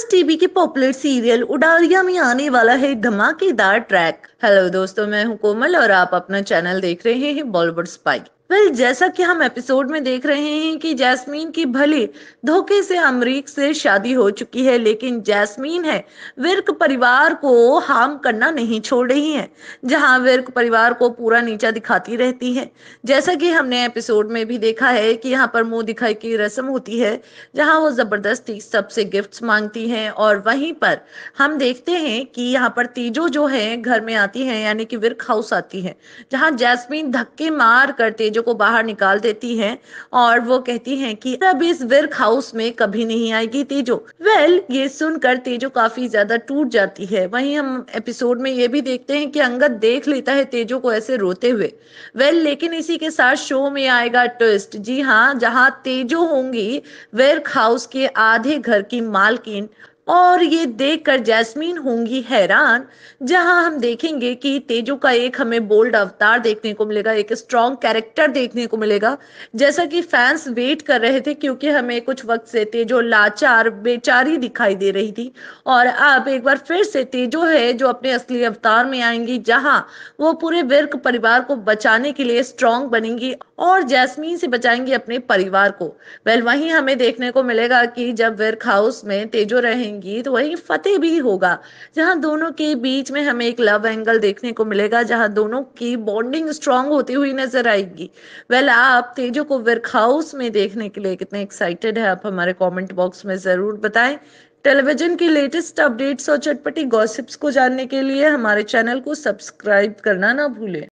plus TV के popular serial Udaariyaan में आने वाला है धमाकेदार ट्रैक हेलो दोस्तों मैं हूं कोमल और आप अपना चैनल देख रहे हैं बॉलीवुड स्पाई वेल well, जैसा कि हम एपिसोड में देख रहे हैं कि जैस्मीन की भले धोखे से अमरीक से शादी हो चुकी है लेकिन जैस्मीन है विर्क परिवार को हार्म करना नहीं छोड़ रही है जहां विर्क परिवार को पूरा नीचा दिखाती रहती है जैसा कि हमने एपिसोड में भी देखा है कि यहाँ पर मुंह दिखाई की रस्म होती है जहाँ वो जबरदस्ती सबसे गिफ्ट मांगती है और वहीं पर हम देखते हैं कि यहाँ पर तीजो जो है घर में आती है यानी कि विर्क हाउस आती है जहाँ जैस्मीन धक्के मार कर तेजो बच्चों को बाहर निकाल देती हैं और वो कहती हैं कि अब इस वर्क हाउस में कभी नहीं आएगी तेजो वेल well, ये सुनकर तेजो काफी ज्यादा टूट जाती है वहीं हम एपिसोड में ये भी देखते हैं कि अंगद देख लेता है तेजो को ऐसे रोते हुए वेल well, लेकिन इसी के साथ शो में आएगा ट्विस्ट जी हाँ जहाँ तेजो होंगी वर्क हाउस के आधे घर की मालकिन और ये देखकर जैस्मीन होंगी हैरान जहां हम देखेंगे कि तेजो का एक हमें बोल्ड अवतार देखने को मिलेगा एक स्ट्रॉन्ग कैरेक्टर देखने को मिलेगा जैसा कि फैंस वेट कर रहे थे क्योंकि हमें कुछ वक्त से तेजो लाचार बेचारी दिखाई दे रही थी और अब एक बार फिर से तेजो है जो अपने असली अवतार में आएंगी जहाँ वो पूरे विर्क परिवार को बचाने के लिए स्ट्रांग बनेंगी और जैस्मीन से बचाएंगी अपने परिवार को वेल वहीं हमें देखने को मिलेगा कि जब विर्क हाउस में तेजो रहेंगे तो वही फतेह भी होगा जहां दोनों के बीच में हमें एक लव एंगल देखने को मिलेगा जहां दोनों की बॉन्डिंग स्ट्रांग होती हुई नजर आएगी वेल आप तेजो को वर्कहाउस में देखने के लिए कितने एक्साइटेड है आप हमारे कॉमेंट बॉक्स में जरूर बताएं टेलीविजन की लेटेस्ट अपडेट्स और चटपटी गॉसिप्स को जानने के लिए हमारे चैनल को सब्सक्राइब करना ना भूलें